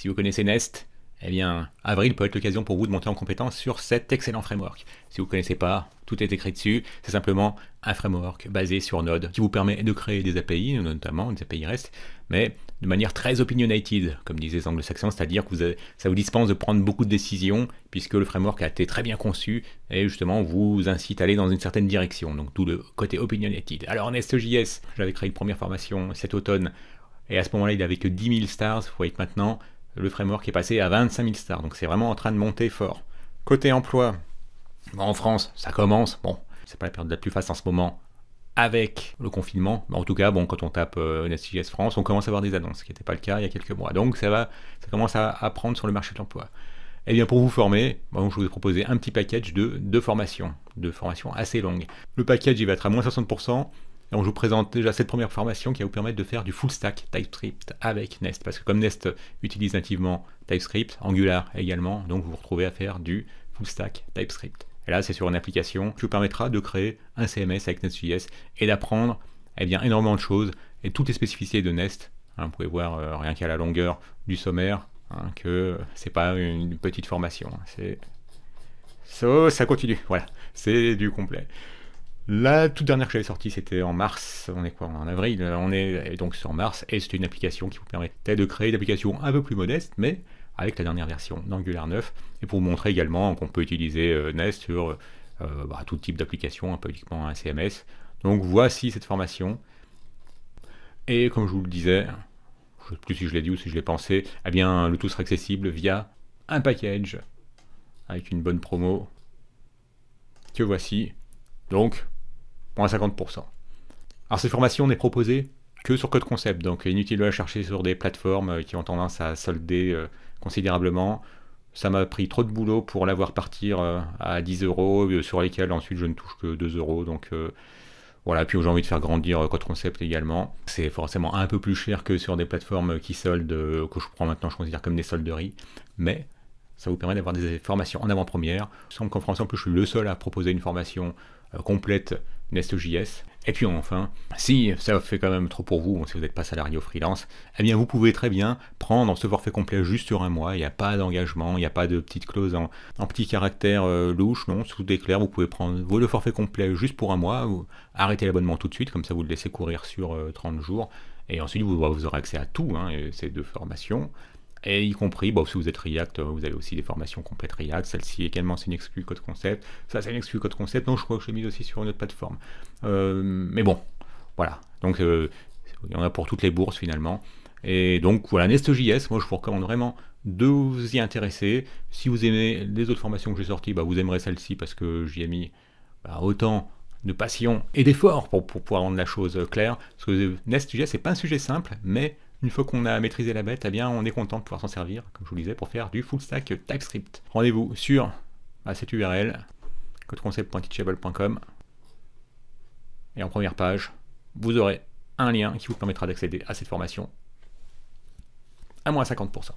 Si vous connaissez Nest, eh bien, Avril peut être l'occasion pour vous de monter en compétence sur cet excellent framework. Si vous ne connaissez pas, tout est écrit dessus. C'est simplement un framework basé sur Node qui vous permet de créer des API, notamment des API REST, mais de manière très opinionated, comme disaient les anglo-saxons, c'est-à-dire que ça vous dispense de prendre beaucoup de décisions puisque le framework a été très bien conçu et justement vous incite à aller dans une certaine direction, donc tout le côté opinionated. Alors Nest.js, j'avais créé une première formation cet automne et à ce moment-là, il n'avait que 10 000 stars. Vous voyez que maintenant, le framework est passé à 25 000 stars. Donc c'est vraiment en train de monter fort. Côté emploi, bah, en France, ça commence. Bon, c'est pas la période la plus facile en ce moment avec le confinement. En tout cas, bon, quand on tape euh, France, on commence à voir des annonces, ce qui n'était pas le cas il y a quelques mois. Donc ça va, ça commence à, prendre sur le marché de l'emploi. Et eh bien, pour vous former, bon, bah, je vous ai proposé un petit package de, deux formations, de formations assez longues. Le package, il va être à moins 60% je vous présente déjà cette première formation qui va vous permettre de faire du full stack TypeScript avec Nest. Parce que comme Nest utilise nativement TypeScript, Angular également, donc vous vous retrouvez à faire du full stack TypeScript. Et là, c'est sur une application qui vous permettra de créer un CMS avec Nest.js et d'apprendre eh énormément de choses et toutes les spécificités de Nest. Hein, vous pouvez voir euh, rien qu'à la longueur du sommaire que hein, que c'est pas une petite formation. Hein, c'est ça continue. Voilà, c'est du complet. La toute dernière que j'avais sortie, c'était en mars, on est quoi En avril, on est donc sur mars, et c'était une application qui vous permettait de créer une application un peu plus modeste, mais avec la dernière version d'Angular 9, et pour vous montrer également qu'on peut utiliser euh, Nest sur euh, euh, bah, tout type d'application, hein, peu uniquement un CMS. Donc voici cette formation. Et comme je vous le disais, je ne sais plus si je l'ai dit ou si je l'ai pensé, eh bien le tout sera accessible via un package avec une bonne promo que voici. Donc à 50%. Alors cette formation n'est proposée que sur Code Concept, donc inutile de la chercher sur des plateformes euh, qui ont tendance à solder euh, considérablement. Ça m'a pris trop de boulot pour l'avoir partir euh, à 10 euros, sur lesquels ensuite je ne touche que 2 euros. Donc voilà, puis j'ai envie de faire grandir Code Concept également. C'est forcément un peu plus cher que sur des plateformes qui soldent, que je prends maintenant, je considère comme des solderies. Mais ça vous permet d'avoir des formations en avant-première. Sans qu'en France, en plus, je suis le seul à proposer une formation euh, complète NestJS. Et puis enfin, si ça fait quand même trop pour vous, si vous n'êtes pas salarié ou freelance, eh bien vous pouvez très bien prendre ce forfait complet juste sur un mois. Il n'y a pas d'engagement, il n'y a pas de petite clause en, petit caractère euh, louche, non, Sous est clair. Vous pouvez prendre le forfait complet juste pour un mois, arrêter l'abonnement tout de suite, comme ça vous le laissez courir sur 30 euh, jours. Et ensuite, vous, aurez accès à tout, hein, ces deux formations. Et y compris, bon, bah, si vous êtes React, euh, vous avez aussi des formations complètes React. Celle-ci également, c'est une exclue code concept. Ça, c'est une exclu code concept. Non, je crois que je l'ai mise aussi sur une autre plateforme. Euh, mais bon, voilà. Donc, euh, il y en a pour toutes les bourses finalement. Et donc, voilà, Nest.js, moi, je vous recommande vraiment de vous y intéresser. Si vous aimez les autres formations que j'ai sorties, bah, vous aimerez celle-ci parce que j'y ai mis bah, autant de passion et d'effort pour, pour pouvoir rendre la chose claire. Parce que Nest.js, c'est pas un sujet simple, mais une fois qu'on a maîtrisé la bête, eh bien, on est content de pouvoir s'en servir, comme je vous le disais, pour faire du full stack TypeScript. Rendez-vous sur cette URL, codeconcept.teachable.com. Et en première page, vous aurez un lien qui vous permettra d'accéder à cette formation à moins 50%.